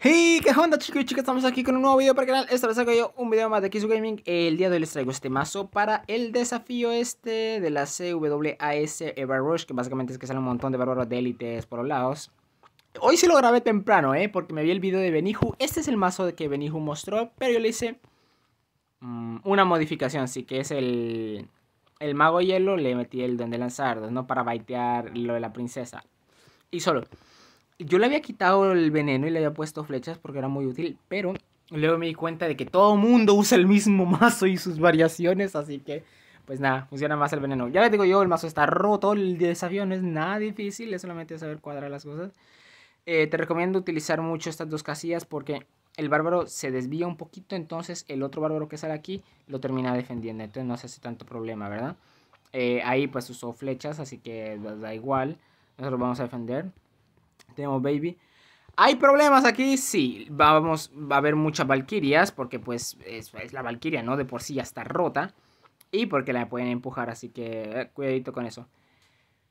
Hey, ¿qué onda chicos y chicas? Estamos aquí con un nuevo video para el canal Esta vez hago yo un video más de Kizu Gaming El día de hoy les traigo este mazo para el desafío este de la CWAS Everrush Que básicamente es que sale un montón de bárbaros de élites por los lados Hoy se lo grabé temprano, eh, porque me vi el video de Benihu Este es el mazo que Benihu mostró, pero yo le hice mm, una modificación Así que es el, el mago hielo, le metí el don de ¿no? Para baitear lo de la princesa Y solo yo le había quitado el veneno y le había puesto flechas porque era muy útil, pero luego me di cuenta de que todo mundo usa el mismo mazo y sus variaciones, así que pues nada, funciona más el veneno. Ya les digo yo, el mazo está roto, el desafío no es nada difícil, es solamente saber cuadrar las cosas. Eh, te recomiendo utilizar mucho estas dos casillas porque el bárbaro se desvía un poquito, entonces el otro bárbaro que sale aquí lo termina defendiendo, entonces no se hace tanto problema, ¿verdad? Eh, ahí pues usó flechas, así que da igual, nosotros vamos a defender. Tenemos Baby. ¿Hay problemas aquí? Sí, vamos, va a haber muchas Valkyrias, porque pues es, la Valkyria, ¿no? De por sí ya está rota. Y porque la pueden empujar, así que eh, cuidadito con eso.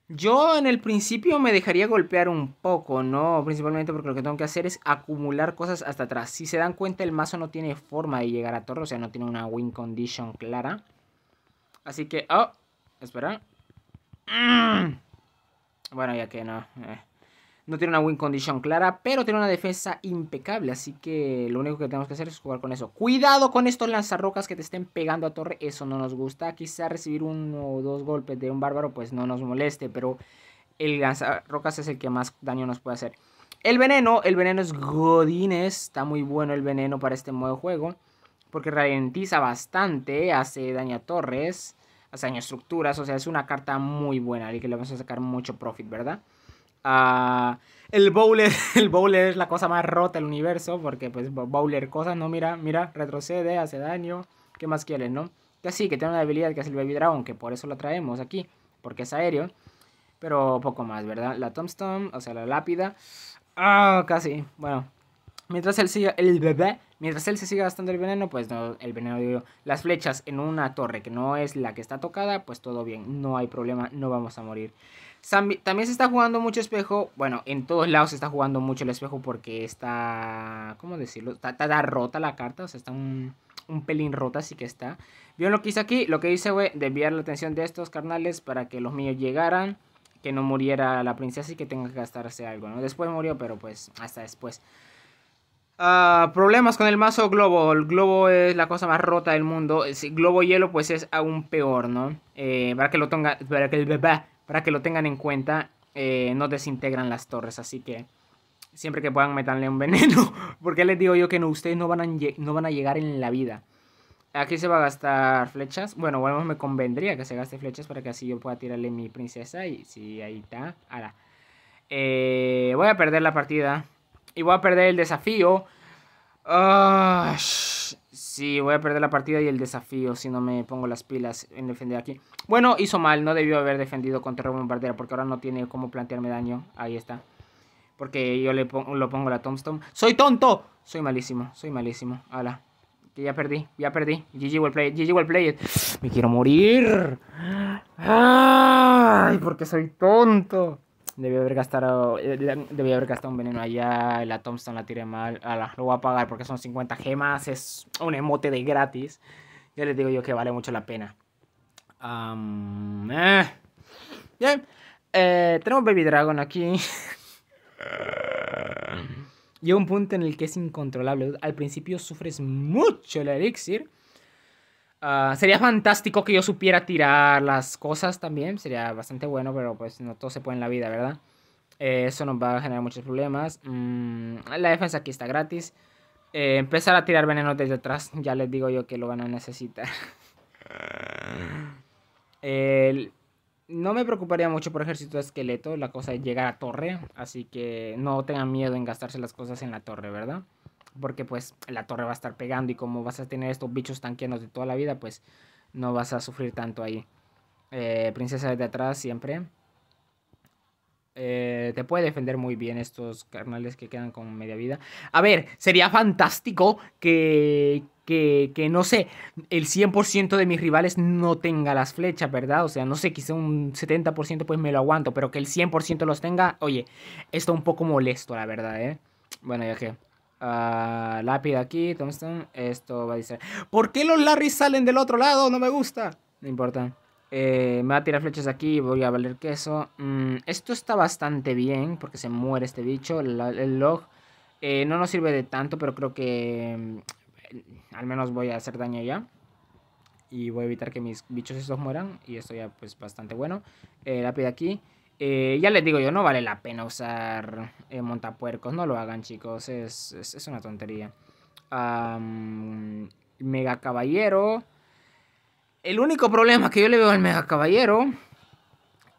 Yo en el principio me dejaría golpear un poco, ¿no? Principalmente porque lo que tengo que hacer es acumular cosas hasta atrás. Si se dan cuenta, el mazo no tiene forma de llegar a torre, o sea, no tiene una win condition clara. Así que... ¡Oh! Espera. Mm. Bueno, ya que no... Eh. No tiene una win condition clara, pero tiene una defensa impecable. Así que lo único que tenemos que hacer es jugar con eso. Cuidado con estos lanzarrocas que te estén pegando a torre. Eso no nos gusta. Quizá recibir uno o dos golpes de un bárbaro pues no nos moleste. Pero el lanzarrocas es el que más daño nos puede hacer. El veneno, el veneno es Godines. Está muy bueno el veneno para este modo de juego. Porque ralentiza bastante, hace daño a torres, hace daño a estructuras. O sea, es una carta muy buena y que le vamos a sacar mucho profit, ¿verdad? el bowler, el bowler es la cosa más rota del universo, porque pues bowler cosa, no, mira, mira, retrocede, hace daño, ¿qué más quieres, no? Que sí, que tiene una habilidad que es el Baby Dragon, que por eso lo traemos aquí, porque es aéreo, pero poco más, ¿verdad? La tombstone, o sea, la lápida, ah, casi, bueno, Mientras él, siga, el bebé, mientras él se siga gastando el veneno, pues no, el veneno, dio las flechas en una torre que no es la que está tocada, pues todo bien, no hay problema, no vamos a morir. También se está jugando mucho espejo, bueno, en todos lados se está jugando mucho el espejo porque está, ¿cómo decirlo? Está, rota la carta, o sea, está un, pelín rota, así que está. ¿Vieron lo que hice aquí? Lo que hice fue desviar la atención de estos carnales para que los míos llegaran que no muriera la princesa y que tenga que gastarse algo, ¿no? Después murió, pero pues hasta después. Ah, problemas con el mazo globo. El globo es la cosa más rota del mundo. Eh, globo hielo pues es aún peor, ¿no? Eh, para, que lo tengan en cuenta, eh, no desintegran las torres. Así que siempre que puedan meterle un veneno. Porque les digo yo que no, ustedes no van, a, llegar en la vida. Aquí se va a gastar flechas. Bueno, bueno, me convendría que se gaste flechas para que así yo pueda tirarle mi princesa. Y si ahí está. Ahora. voy a perder la partida. Y voy a perder el desafío. Ah, sí, voy a perder la partida y el desafío si no me pongo las pilas en defender aquí. Bueno, hizo mal, no debió haber defendido contra Bombardera porque ahora no tiene cómo plantearme daño. Ahí está. Porque yo le pongo, lo pongo la Tombstone. ¡Soy tonto! Soy malísimo, soy malísimo. ¡Hala! Que ya perdí, ya perdí. GG will play GG will play Me quiero morir. Ay, porque soy tonto. Debió haber gastado. Eh, haber gastado un veneno allá. La Thompson la tire mal. la lo voy a pagar porque son 50 gemas. Es un emote de gratis. Ya les digo yo que vale mucho la pena. Eh. Bien. Eh, tenemos Baby Dragon aquí. Llega un punto en el que es incontrolable. Al principio sufres mucho el elixir. Ah, sería fantástico que yo supiera tirar las cosas también, sería bastante bueno, pero pues no todo se puede en la vida, ¿verdad? Eh, eso nos va a generar muchos problemas. Mm, la defensa aquí está gratis. Eh, empezar a tirar veneno desde atrás, ya les digo yo que lo van a necesitar. no me preocuparía mucho por ejército de esqueleto, la cosa es llegar a torre, así que no tengan miedo en gastarse las cosas en la torre, ¿verdad? porque pues la torre va a estar pegando y como vas a tener estos bichos tanqueanos de toda la vida, pues no vas a sufrir tanto ahí. Eh, princesa de atrás siempre. Eh, te puede defender muy bien estos carnales que quedan con media vida. A ver, sería fantástico que, que, que no sé, el 100% de mis rivales no tenga las flechas, ¿verdad? O sea, no sé, quizá un 70% pues me lo aguanto, pero que el 100% los tenga, oye, está un poco molesto, la verdad, ¿eh? Bueno, ya que... Ah, lápida aquí, Tombstone. Esto va a decir. ¿Por qué los Larry salen del otro lado? No me gusta. No importa. Eh, me va a tirar flechas aquí, voy a valer queso. Mm, esto está bastante bien porque se muere este bicho, el, log. Eh, no nos sirve de tanto, pero creo que mm, al menos voy a hacer daño ya. Y voy a evitar que mis bichos estos mueran. Y esto ya pues bastante bueno. Eh, lápida aquí. Eh, ya les digo yo, no vale la pena usar eh, montapuercos. No lo hagan, chicos. Es, una tontería. mega caballero. El único problema que yo le veo al mega caballero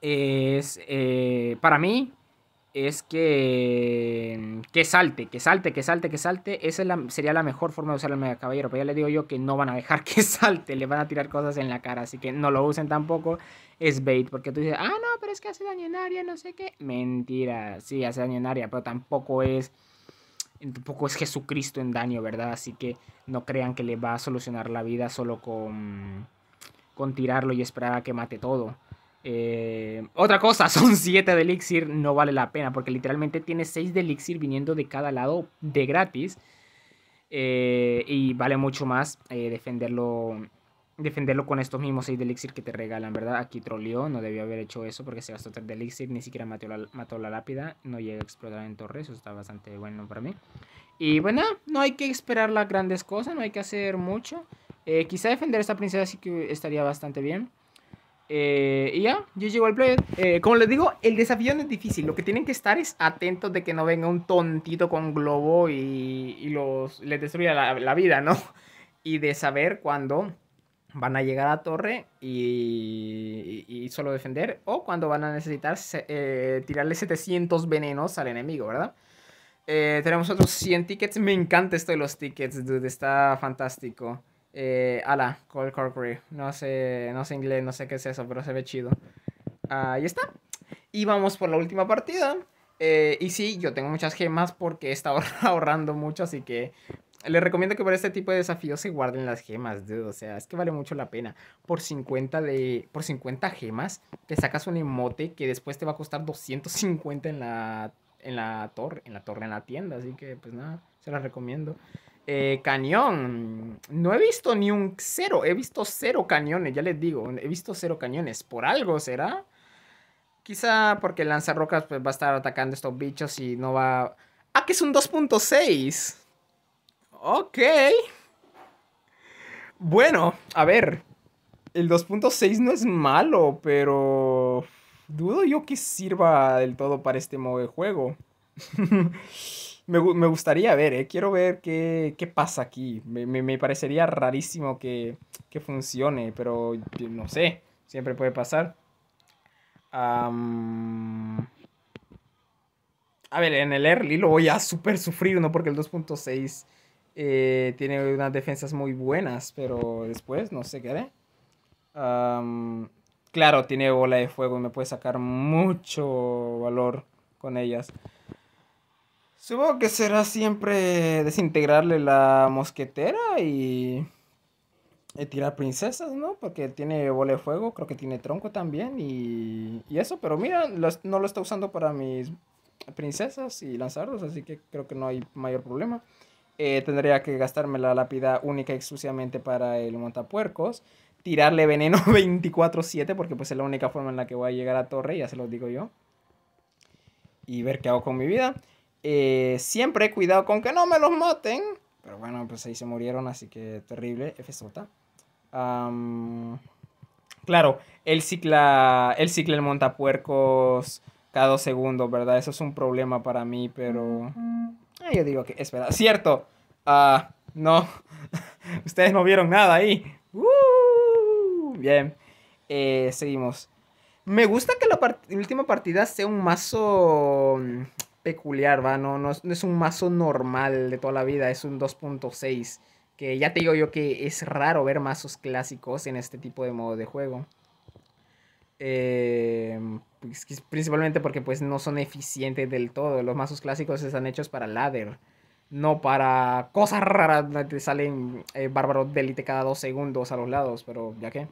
es, eh, para mí, es que, que salte, que salte, que salte, que salte. Esa sería la mejor forma de usar el mega caballero. Pero ya le digo yo que no van a dejar que salte, le van a tirar cosas en la cara. Así que no lo usen tampoco. Es bait, porque tú dices, ah, no, pero es que hace daño en área, no sé qué. Mentira, sí, hace daño en área, pero tampoco es. Tampoco es Jesucristo en daño, ¿verdad? Así que no crean que le va a solucionar la vida solo con, con tirarlo y esperar a que mate todo. Eh, otra cosa, son 7 de elixir, no vale la pena porque literalmente tiene 6 de elixir viniendo de cada lado de gratis. Eh, y vale mucho más eh, defenderlo defenderlo con estos mismos 6 de elixir que te regalan, ¿verdad? Aquí troleó, no debió haber hecho eso porque se gastó 3 de elixir, ni siquiera mató la, mató la lápida, no llega a explotar en torres, eso está bastante bueno para mí. Y bueno, no hay que esperar las grandes cosas, no hay que hacer mucho. quizá defender esta princesa sí que estaría bastante bien. Eh, y ya, yo llego al play. Eh, como les digo, el desafío no es difícil. Lo que tienen que estar es atentos de que no venga un tontito con globo y, y los, les destruya la, la, vida, ¿no? Y de saber cuándo van a llegar a torre y, y, solo defender o cuando van a necesitar eh, tirarle 700 venenos al enemigo, ¿verdad? tenemos otros 100 tickets. Me encanta esto de los tickets, dude. Está fantástico. Eh, ala, Cole No sé, no sé inglés, no sé qué es eso, pero se ve chido. Ahí está. Y vamos por la última partida. Eh, y sí, yo tengo muchas gemas porque he estado ahorrando mucho, así que les recomiendo que para este tipo de desafíos se guarden las gemas, dude. O sea, es que vale mucho la pena. Por 50, de, por 50 gemas te sacas un emote que después te va a costar 250 en la, en la torre, en la torre, en la tienda. Así que, pues nada, se las recomiendo. Eh, cañón. No he visto ni un cero. He visto cero cañones, ya les digo. He visto cero cañones. Por algo será. Quizá porque el lanzarrocas pues, va a estar atacando estos bichos y no va. ¡Ah, que es un 2.6! Ok. Bueno, a ver. El 2.6 no es malo, pero. Dudo yo que sirva del todo para este modo de juego. me, gustaría ver, eh. quiero ver qué, pasa aquí. Me, me, parecería rarísimo que, funcione, pero no sé, siempre puede pasar. a ver, en el early lo voy a super sufrir, ¿no? Porque el 2.6 eh, tiene unas defensas muy buenas, pero después no sé qué haré. claro, tiene bola de fuego y me puede sacar mucho valor con ellas. Supongo que será siempre desintegrarle la mosquetera y, tirar princesas, ¿no? Porque tiene bola de fuego, creo que tiene tronco también y, y eso. Pero mira, no lo está usando para mis princesas y lanzarlos, así que creo que no hay mayor problema. Eh, tendría que gastarme la lápida única y exclusivamente para el montapuercos. Tirarle veneno 24-7 porque pues es la única forma en la que voy a llegar a torre, ya se lo digo yo. Y ver qué hago con mi vida. Eh, siempre cuidado con que no me los maten. Pero bueno, pues ahí se murieron, así que terrible. FZ claro, el cicla, El cicla el montapuercos cada dos segundos, ¿verdad? Eso es un problema para mí, pero... Ah, yo digo que, es verdad, cierto. Ah, no. Ustedes no vieron nada ahí. Uh, bien. Eh, seguimos. Me gusta que la última partida sea un mazo peculiar, ¿va? No, es, un mazo normal de toda la vida, es un 2.6. Que ya te digo yo que es raro ver mazos clásicos en este tipo de modo de juego. Em, pues, principalmente porque pues no son eficientes del todo. Los mazos clásicos están hechos para ladder. No para cosas raras te salen eh, bárbaros delite cada dos segundos a los lados, pero ya que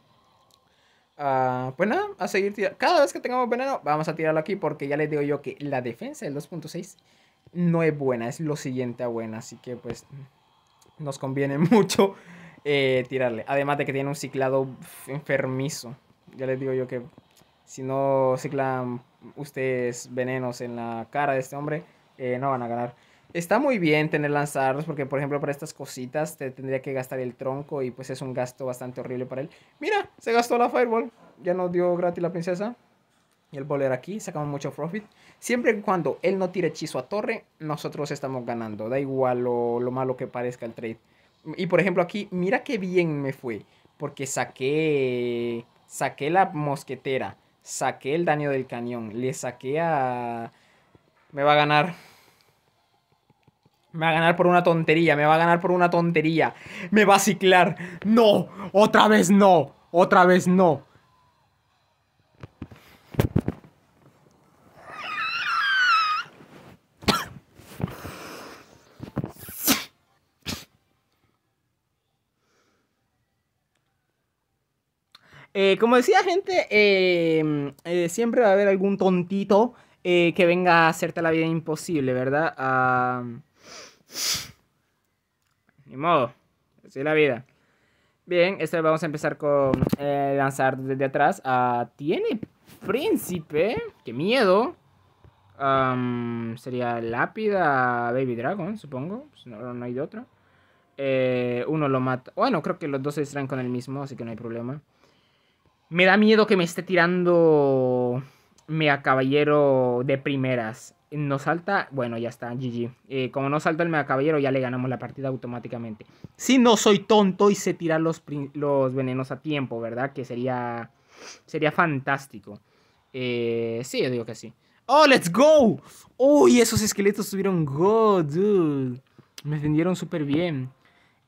pues nada, a seguir tirando. Cada vez que tengamos veneno, vamos a tirarlo aquí porque ya les digo yo que la defensa del 2.6 no es buena, es lo siguiente a buena. Así que pues nos conviene mucho eh, tirarle. Además de que tiene un ciclado enfermizo. Ya les digo yo que si no ciclan ustedes venenos en la cara de este hombre, eh, no van a ganar está muy bien tener lanzarlos porque, por ejemplo, para estas cositas te tendría que gastar el tronco y pues es un gasto bastante horrible para él. Mira, se gastó la Fireball, ya nos dio gratis la princesa. Y el bowler aquí, sacamos mucho profit. Siempre y cuando él no tire hechizo a torre, nosotros estamos ganando. Da igual lo, lo malo que parezca el trade. Y por ejemplo aquí, mira qué bien me fue. Porque saqué, saqué la mosquetera, saqué el daño del cañón, le saqué a... Me va a ganar me va a ganar por una tontería, me va a ganar por una tontería. Me va a ciclar. No, otra vez no, otra vez no. Eh, como decía gente, em, eh, siempre va a haber algún tontito eh, que venga a hacerte la vida imposible, ¿verdad? A... Ah, ni modo. Así es la vida. Bien, este vamos a empezar con eh, lanzar desde atrás. a tiene príncipe. ¡Qué miedo! sería lápida Baby Dragon, supongo. Pues no, no hay de otro eh, uno lo mata. Bueno, creo que los dos se distraen con el mismo, así que no hay problema. Me da miedo que me esté tirando a Caballero de primeras nos salta, bueno, ya está, GG. Eh, como no salta el mega caballero, ya le ganamos la partida automáticamente. Si no soy tonto y sé tirar los, los venenos a tiempo, ¿verdad? Que sería, sería fantástico. Eh, sí, yo digo que sí. ¡Oh, let's go! ¡Uy, esos esqueletos tuvieron go, dude! Me vendieron súper bien.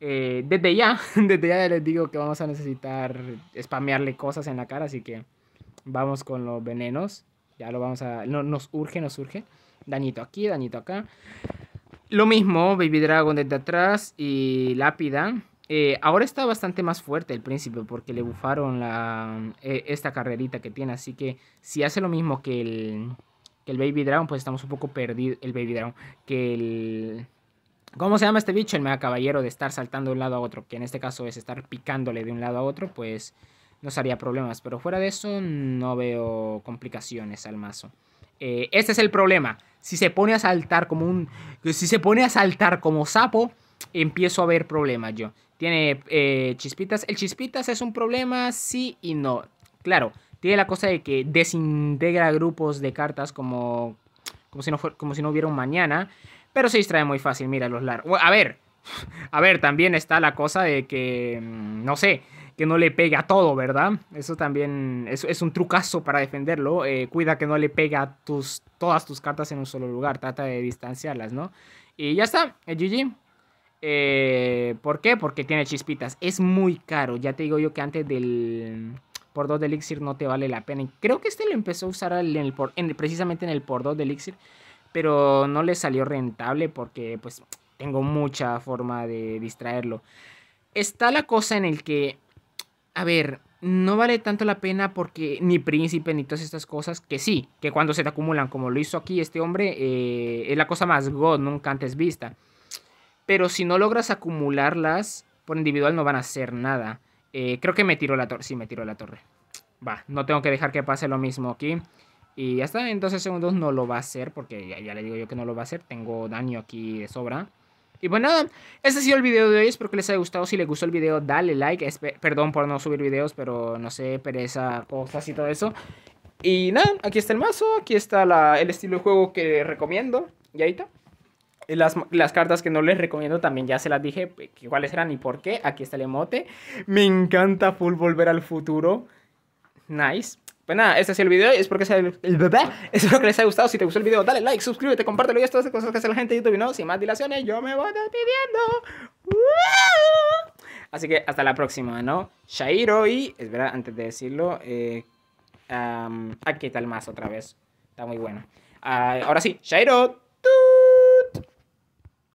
Eh, desde ya, desde ya les digo que vamos a necesitar spamearle cosas en la cara, así que vamos con los venenos. Ya lo vamos a... No, nos urge, nos urge dañito aquí, dañito acá. Lo mismo, Baby Dragon desde atrás y Lápida. Eh, ahora está bastante más fuerte el príncipe porque le bufaron la, eh, esta carrerita que tiene. Así que si hace lo mismo que el, el Baby Dragon, pues estamos un poco perdidos. El Baby Dragon, que el... ¿Cómo se llama este bicho? El mega caballero de estar saltando de un lado a otro, que en este caso es estar picándole de un lado a otro, pues no haría problemas. Pero fuera de eso, no veo complicaciones al mazo. Eh, este es el problema. Si se pone a saltar como un. Si se pone a saltar como sapo, empiezo a ver problemas yo. Tiene eh, chispitas. El chispitas es un problema, sí y no. Claro, tiene la cosa de que desintegra grupos de cartas como. Como si no, fuera, como si no hubiera un mañana. Pero se distrae muy fácil, mira los largos. A ver, a ver, también está la cosa de que, mm, no sé, que no le pega a todo, ¿verdad? Eso también es, un trucazo para defenderlo. Eh, cuida que no le pega tus, todas tus cartas en un solo lugar. Trata de distanciarlas, ¿no? Y ya está, el eh, GG. Eh, ¿Por qué? Porque tiene chispitas. Es muy caro. Ya te digo yo que antes del... Por 2 de Elixir no te vale la pena. creo que este lo empezó a usar precisamente en el por 2 de Elixir. Pero no le salió rentable porque pues tengo mucha forma de distraerlo. Está la cosa en el que a ver, no vale tanto la pena porque ni príncipe ni todas estas cosas, que sí, que cuando se te acumulan, como lo hizo aquí este hombre, eh, es la cosa más god nunca antes vista. Pero si no logras acumularlas, por individual no van a hacer nada. Eh, creo que me tiró la torre, sí, me tiró la torre. Va, no tengo que dejar que pase lo mismo aquí. Y hasta en 12 segundos no lo va a hacer, porque ya le digo yo que no lo va a hacer. Tengo daño aquí de sobra. Y bueno, pues este ha sido el video de hoy, espero que les haya gustado, si les gustó el video dale like, perdón por no subir videos, pero no sé, pereza, cosas y todo eso. Y nada, aquí está el mazo, aquí está la, el estilo de juego que recomiendo, y ahí está. Las, las, cartas que no les recomiendo también ya se las dije que, cuáles eran y por qué. Aquí está el emote. Me encanta full volver al futuro. Nice. Pues nada, este ha sido el video. Es porque sea el, bebé. Espero que les haya gustado. Si te gustó el video, dale like, suscríbete, compártelo y todas esas cosas que hace la gente de YouTube. Y no, sin más dilaciones, yo me voy despidiendo. Así que hasta la próxima, ¿no? Shairo y... es verdad. antes de decirlo... Eh, aquí está el más otra vez. Está muy bueno. Ah, ahora sí, Shairo. ¡Tú!